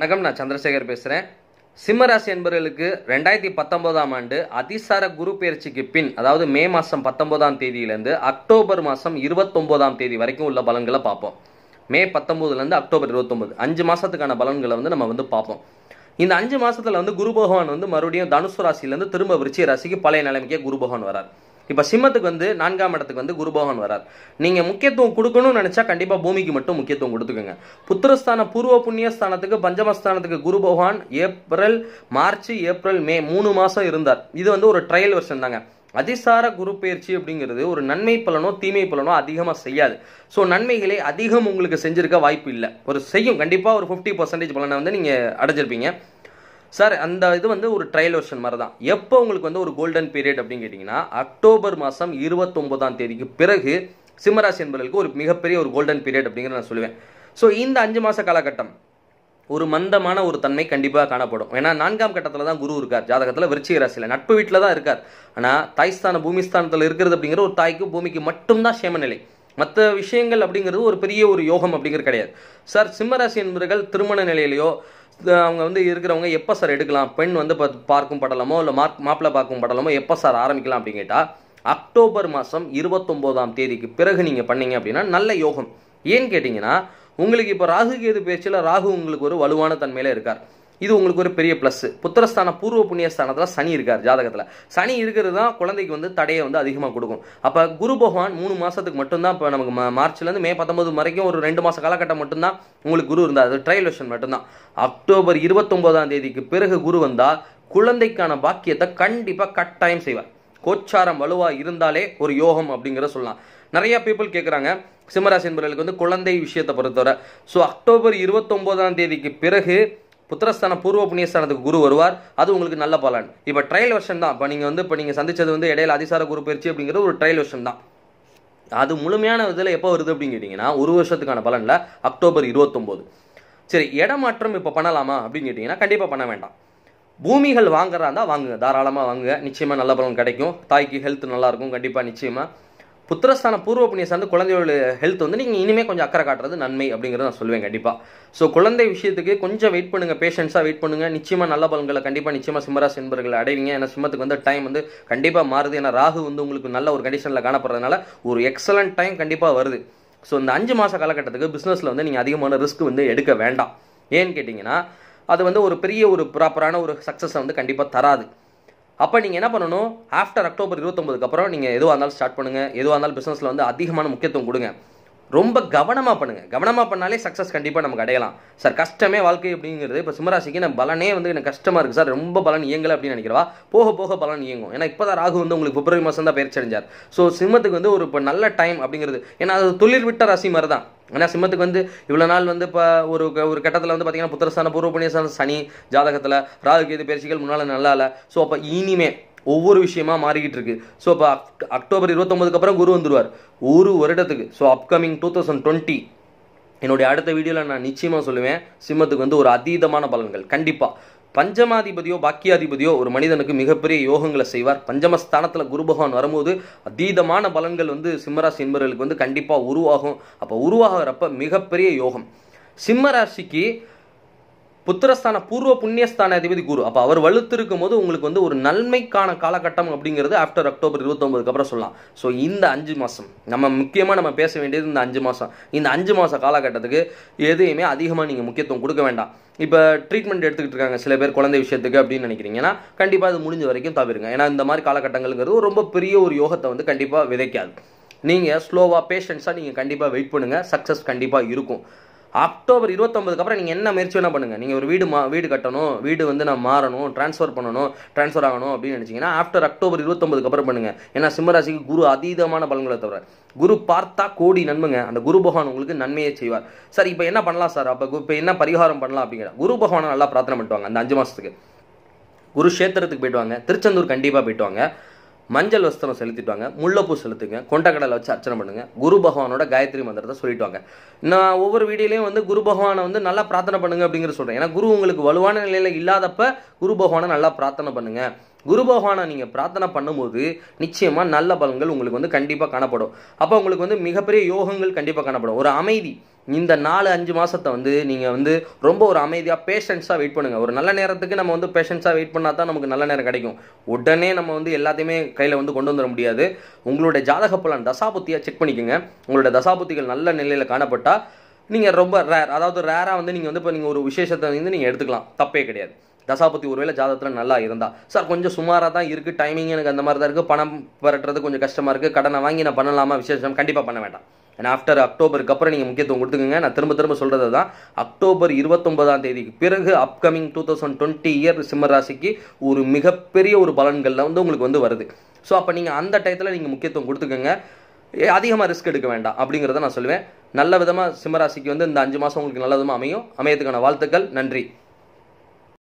வணக்கம் நான் சந்திரசேகர் பேசுகிறேன் சிம்மராசி என்பவர்களுக்கு ரெண்டாயிரத்தி பத்தொன்பதாம் ஆண்டு அதிசார குரு பயிற்சிக்கு பின் அதாவது மே மாதம் பத்தொன்பதாம் தேதியிலேருந்து அக்டோபர் மாதம் இருபத்தொம்போதாம் தேதி வரைக்கும் உள்ள பலன்களை பார்ப்போம் மே பத்தொம்போதுலேருந்து அக்டோபர் இருபத்தொம்போது அஞ்சு மாதத்துக்கான பலன்களை வந்து நம்ம வந்து பார்ப்போம் இந்த அஞ்சு மாதத்தில் வந்து குரு பகவான் வந்து மறுபடியும் தனுசு ராசியிலேருந்து திரும்ப விருச்சிக ராசிக்கு பழைய நிலைமைக்கே குரு பகவான் வரார் இப்போ சிம்மத்துக்கு வந்து நான்காம் இடத்துக்கு வந்து குருபகவான் வரார் நீங்கள் முக்கியத்துவம் கொடுக்கணும்னு நினச்சா கண்டிப்பாக பூமிக்கு மட்டும் முக்கியத்துவம் கொடுத்துக்கோங்க புத்திரஸ்தான பூர்வ புண்ணியஸ்தானத்துக்கு பஞ்சமஸ்தானத்துக்கு குரு பகவான் ஏப்ரல் மார்ச் ஏப்ரல் மே மூணு மாதம் இருந்தார் இது வந்து ஒரு ட்ரையல் வருஷன் தாங்க அதிசார குரு பயிற்சி அப்படிங்கிறது ஒரு நன்மை பலனோ தீமை பலனோ அதிகமாக செய்யாது ஸோ நன்மைகளை அதிகம் உங்களுக்கு செஞ்சிருக்க வாய்ப்பு இல்லை ஒரு செய்யும் கண்டிப்பாக ஒரு ஃபிஃப்டி பர்சன்டேஜ் பலனை வந்து நீங்கள் அடைஞ்சிருப்பீங்க சார் அந்த இது வந்து ஒரு ட்ரையல் வெர்ஷன் மாதிரி தான் எப்போ உங்களுக்கு வந்து ஒரு கோல்டன் பீரியட் அப்படின்னு கேட்டிங்கன்னா அக்டோபர் மாதம் இருபத்தொம்போதாம் தேதிக்கு பிறகு சிம்மராசி என்பவர்களுக்கு ஒரு மிகப்பெரிய ஒரு கோல்டன் பீரியட் அப்படிங்கிற நான் சொல்லுவேன் ஸோ இந்த அஞ்சு மாத காலகட்டம் ஒரு மந்தமான ஒரு தன்மை கண்டிப்பாக காணப்படும் ஏன்னா நான்காம் கட்டத்தில் தான் குரு இருக்கார் ஜாதகத்தில் விருச்சிக ராசியில் நட்பு வீட்டில் தான் இருக்கார் ஆனால் தாய்ஸ்தான பூமிஸ்தானத்தில் இருக்கிறது அப்படிங்கிற ஒரு தாய்க்கு பூமிக்கு மட்டும்தான் சேமநிலை மற்ற விஷயங்கள் அப்படிங்கிறது ஒரு பெரிய ஒரு யோகம் அப்படிங்கிறது கிடையாது சார் சிம்மராசி என்பவர்கள் திருமண நிலையிலையோ அவங்க வந்து இருக்கிறவங்க எப்போ சார் எடுக்கலாம் பெண் வந்து பார்க்கும் படலமோ இல்லை மார்க் மாப்பிள்ளை பார்க்கும் படலமோ எப்போ சார் ஆரம்பிக்கலாம் அப்படின்னு கேட்டால் அக்டோபர் மாதம் இருபத்தொம்போதாம் தேதிக்கு பிறகு நீங்கள் பண்ணீங்க அப்படின்னா நல்ல யோகம் ஏன்னு கேட்டிங்கன்னா உங்களுக்கு இப்போ ராகு கேது பேச்சில் ராகு உங்களுக்கு ஒரு வலுவான தன்மையில் இருக்கார் இது உங்களுக்கு ஒரு பெரிய ப்ளஸ் புத்திரஸ்தான பூர்வ ஸ்தானத்தில் சனி இருக்கார் ஜாதகத்தில் சனி இருக்கிறது தான் குழந்தைக்கு வந்து தடையை வந்து அதிகமாக கொடுக்கும் அப்போ குரு பகவான் மூணு மாதத்துக்கு மட்டும்தான் இப்போ நமக்கு மார்ச்லேருந்து மே பத்தொம்பது வரைக்கும் ஒரு ரெண்டு மாத காலகட்டம் மட்டும்தான் உங்களுக்கு குரு இருந்தால் அது ட்ரையல் வெஷன் மட்டும்தான் அக்டோபர் இருபத்தொம்போதாம் தேதிக்கு பிறகு குரு வந்தால் குழந்தைக்கான பாக்கியத்தை கண்டிப்பாக கட்டாயம் செய்வார் கோச்சாரம் வலுவாக இருந்தாலே ஒரு யோகம் அப்படிங்கிற சொல்லலாம் நிறைய பீப்புள் கேட்குறாங்க சிம்மராசி என்பவர்களுக்கு வந்து குழந்தை விஷயத்தை பொறுத்தவரை ஸோ அக்டோபர் இருபத்தொம்போதாம் தேதிக்கு பிறகு புத்திரஸ்தான பூர்வ புண்ணியஸ்தானத்துக்கு குரு வருவார் அது உங்களுக்கு நல்ல பலன் இப்போ ட்ரையல் வருஷன் தான் இப்போ நீங்கள் வந்து இப்போ நீங்கள் சந்தித்தது வந்து இடையில அதிசார குரு பயிற்சி அப்படிங்கிறது ஒரு ட்ரையல் வருஷன் தான் அது முழுமையான இதில் எப்போ வருது அப்படின்னு கேட்டிங்கன்னா ஒரு வருஷத்துக்கான பலனில் அக்டோபர் இருபத்தொம்போது சரி இடமாற்றம் இப்போ பண்ணலாமா அப்படின்னு கேட்டிங்கன்னா கண்டிப்பாக பண்ண வேண்டாம் பூமிகள் வாங்குறதா இருந்தால் வாங்குங்க தாராளமாக வாங்குங்க நிச்சயமாக நல்ல பலன் கிடைக்கும் தாய்க்கு ஹெல்த் நல்லாயிருக்கும் கண்டிப்பாக நிச்சயமாக புத்திரஸ்தான பூர்வ புண்ணிய சார்ந்து குழந்தையோட ஹெல்த் வந்து நீங்கள் இனிமேல் கொஞ்சம் அக்கறை காட்டுறது நன்மை அப்படிங்கிறத நான் சொல்லுவேன் கண்டிப்பாக ஸோ குழந்தை விஷயத்துக்கு கொஞ்சம் வெயிட் பண்ணுங்கள் பேஷன்ஸாக வெயிட் பண்ணுங்கள் நிச்சயமாக நல்ல பலன்களை கண்டிப்பாக நிச்சயமாக சிம்மராசி என்பர்கள் அடைவீங்க ஏன்னா சிம்மத்துக்கு வந்து டைம் வந்து கண்டிப்பாக மாறுது ஏன்னா ராகு வந்து உங்களுக்கு நல்ல ஒரு கண்டிஷனில் காணப்படுறதுனால ஒரு எக்ஸலண்ட் டைம் கண்டிப்பாக வருது ஸோ இந்த அஞ்சு மாத காலகட்டத்துக்கு பிஸ்னஸில் வந்து நீங்கள் அதிகமான ரிஸ்க் வந்து எடுக்க வேண்டாம் ஏன்னு கேட்டிங்கன்னா அது வந்து ஒரு பெரிய ஒரு ப்ராப்பரான ஒரு சக்ஸஸை வந்து கண்டிப்பாக தராது அப்போ நீங்கள் என்ன பண்ணணும் ஆஃப்டர் அக்டோபர் இருபத்தொம்பதுக்கு அப்புறம் நீங்கள் எதுவாக இருந்தாலும் ஸ்டார்ட் பண்ணுங்கள் எதுவாக இருந்தாலும் பிஸ்னஸில் வந்து அதிகமான முக்கியத்துவம் கொடுங்க ரொம்ப கவனமாக பண்ணுங்கள் கவனமாக பண்ணாலே சக்ஸஸ் கண்டிப்பாக நமக்கு அடையலாம் சார் கஷ்டமே வாழ்க்கை அப்படிங்கிறது இப்போ சிம்மராசிக்கு நான் பலனே வந்து எனக்கு கஷ்டமாக இருக்குது சார் ரொம்ப பலன் இயங்கலை அப்படின்னு நினைக்கிறவா போக போக பலன் இயங்கும் ஏன்னா இப்போ தான் ராகு வந்து உங்களுக்கு பிப்ரவரி மாதம் தான் பயிற்சி அடைஞ்சார் ஸோ சிம்மத்துக்கு வந்து ஒரு இப்போ நல்ல டைம் அப்படிங்கிறது ஏன்னா அது தொழில் விட்ட ராசி மாதிரி தான் ஏன்னா சிம்மத்துக்கு வந்து இவ்வளோ நாள் வந்து இப்போ ஒரு ஒரு கட்டத்தில் வந்து பார்த்திங்கன்னா புத்திரஸ்தான பூர்வ புண்ணியஸ்தான சனி ஜாதகத்தில் ராகு கேது பயிற்சிகள் முன்னால் நல்லா இல்லை ஸோ அப்போ இனிமே ஒவ்வொரு விஷயமா மாறிக்கிட்டு இருக்கு ஸோ இப்போ அக்டோபர் இருபத்தொம்பதுக்கு அப்புறம் குரு வந்துடுவார் ஒரு வருடத்துக்கு so upcoming two thousand twenty என்னுடைய அடுத்த வீடியோவில் நான் நிச்சயமாக சொல்லுவேன் சிம்மத்துக்கு வந்து ஒரு அதீதமான பலன்கள் கண்டிப்பாக பஞ்சமாதிபதியோ பாக்கியாதிபதியோ ஒரு மனிதனுக்கு மிகப்பெரிய யோகங்களை செய்வார் பஞ்சமஸ்தானத்தில் குரு பகவான் வரும்போது அதீதமான பலன்கள் வந்து சிம்மராசி என்பவர்களுக்கு வந்து கண்டிப்பாக உருவாகும் அப்போ உருவாகிறப்ப மிகப்பெரிய யோகம் சிம்மராசிக்கு புத்திரஸ்தான பூர்வ புண்ணியஸ்தான அதிபதி குரு அப்போ அவர் வலுத்திருக்கும் போது உங்களுக்கு வந்து ஒரு நன்மைக்கான காலகட்டம் அப்படிங்கிறது ஆஃப்டர் அக்டோபர் இருபத்தொம்பதுக்கு அப்புறம் சொல்லலாம் ஸோ இந்த அஞ்சு மாதம் நம்ம முக்கியமாக நம்ம பேச வேண்டியது இந்த அஞ்சு மாதம் இந்த அஞ்சு மாத காலகட்டத்துக்கு எதையுமே அதிகமாக நீங்கள் முக்கியத்துவம் கொடுக்க வேண்டாம் இப்போ ட்ரீட்மெண்ட் எடுத்துக்கிட்டு இருக்காங்க சில பேர் குழந்தை விஷயத்துக்கு அப்படின்னு நினைக்கிறீங்கன்னா கண்டிப்பாக அது முடிஞ்ச வரைக்கும் தவிருங்க ஏன்னா இந்த மாதிரி காலகட்டங்கள்ங்கிறது ரொம்ப பெரிய ஒரு யோகத்தை வந்து கண்டிப்பாக விதைக்காது நீங்கள் ஸ்லோவாக பேஷன்ஸாக நீங்கள் கண்டிப்பாக வெயிட் பண்ணுங்கள் சக்ஸஸ் கண்டிப்பாக இருக்கும் அக்டோபர் இருபத்தொம்பதுக்கு அப்புறம் நீங்கள் என்ன முயற்சி வேணால் பண்ணுங்கள் நீங்கள் ஒரு வீடு மா வீடு கட்டணும் வீடு வந்து நான் மாறணும் ட்ரான்ஸ்ஃபர் பண்ணணும் ட்ரான்ஸ்ஃபர் ஆகணும் அப்படின்னு நினச்சிங்கன்னா ஆஃப்டர் அக்டோபர் இருபத்தொம்பதுக்கு அப்புறம் பண்ணுங்கள் ஏன்னா சிம்மராசிக்கு குரு அதீதமான பலன்களை தவிர குரு பார்த்தா கோடி நன்மைங்க அந்த குரு பகவான் உங்களுக்கு நன்மையை செய்வார் சார் இப்போ என்ன பண்ணலாம் சார் அப்போ இப்போ என்ன பரிகாரம் பண்ணலாம் அப்படிங்கிற குரு பகவானை நல்லா பிரார்த்தனை பண்ணுவாங்க அந்த அஞ்சு மாதத்துக்கு குரு குருஷேத்திரத்துக்கு போயிட்டு வாங்க திருச்செந்தூர் கண்டிப்பாக போயிட்டு வாங்க மஞ்சள் வஸ்திரம் செலுத்திட்டு முல்லைப்பூ செலுத்துங்க கொண்டக்கடலை வச்சு அர்ச்சனை பண்ணுங்கள் குரு பகவானோட காயத்ரி மந்திரத்தை சொல்லிட்டு நான் ஒவ்வொரு வீடியோலையும் வந்து குரு பகவானை வந்து நல்லா பிரார்த்தனை பண்ணுங்க அப்படிங்கிற சொல்கிறேன் ஏன்னா குரு உங்களுக்கு வலுவான நிலையில் இல்லாதப்ப குரு பகவானை நல்லா பிரார்த்தனை பண்ணுங்கள் குரு பகவானை நீங்கள் பிரார்த்தனை பண்ணும்போது நிச்சயமாக நல்ல பலன்கள் உங்களுக்கு வந்து கண்டிப்பாக காணப்படும் அப்போ உங்களுக்கு வந்து மிகப்பெரிய யோகங்கள் கண்டிப்பாக காணப்படும் ஒரு அமைதி இந்த நாலு அஞ்சு மாதத்தை வந்து நீங்கள் வந்து ரொம்ப ஒரு அமைதியாக பேஷன்ஸாக வெயிட் பண்ணுங்கள் ஒரு நல்ல நேரத்துக்கு நம்ம வந்து பேஷன்ஸாக வெயிட் பண்ணால் தான் நமக்கு நல்ல நேரம் கிடைக்கும் உடனே நம்ம வந்து எல்லாத்தையுமே கையில் வந்து கொண்டு வந்துட முடியாது உங்களுடைய ஜாதக பலன் தசாபுத்தியாக செக் பண்ணிக்கோங்க உங்களோட தசாபுத்திகள் நல்ல நிலையில் காணப்பட்டால் நீங்கள் ரொம்ப ரேர் அதாவது ரேராக வந்து நீங்கள் வந்து இப்போ நீங்கள் ஒரு விசேஷத்தை வந்து நீங்கள் எடுத்துக்கலாம் தப்பே கிடையாது தசாபத்தி ஒருவேளை ஜாதகத்தில் நல்லா இருந்தால் சார் கொஞ்சம் சுமாராக தான் இருக்குது டைமிங் எனக்கு அந்த மாதிரி தான் இருக்குது பணம் பரட்டுறது கொஞ்சம் கஷ்டமாக இருக்குது கடனை வாங்கி நான் பண்ணலாமா விசேஷம் கண்டிப்பாக பண்ண வேண்டாம் ஏன்னா ஆஃப்டர் அக்டோபருக்கு அப்புறம் நீங்கள் முக்கியத்துவம் கொடுத்துக்கங்க நான் திரும்ப திரும்ப சொல்கிறது தான் அக்டோபர் இருபத்தொன்பதாம் தேதிக்கு பிறகு upcoming two thousand twenty year சிம்மராசிக்கு ராசிக்கு ஒரு மிகப்பெரிய ஒரு பலன்களில் வந்து உங்களுக்கு வந்து வருது ஸோ அப்போ நீங்கள் அந்த டயத்தில் நீங்கள் முக்கியத்துவம் கொடுத்துக்கோங்க அதிகமாக ரிஸ்க் எடுக்க வேண்டாம் அப்படிங்கிறத நான் சொல்லுவேன் நல்ல விதமாக சிம்மராசிக்கு வந்து இந்த அஞ்சு மாதம் உங்களுக்கு நல்ல விதமாக அமையும் அமையத்துக்கான வாழ்த்துக்கள் நன்றி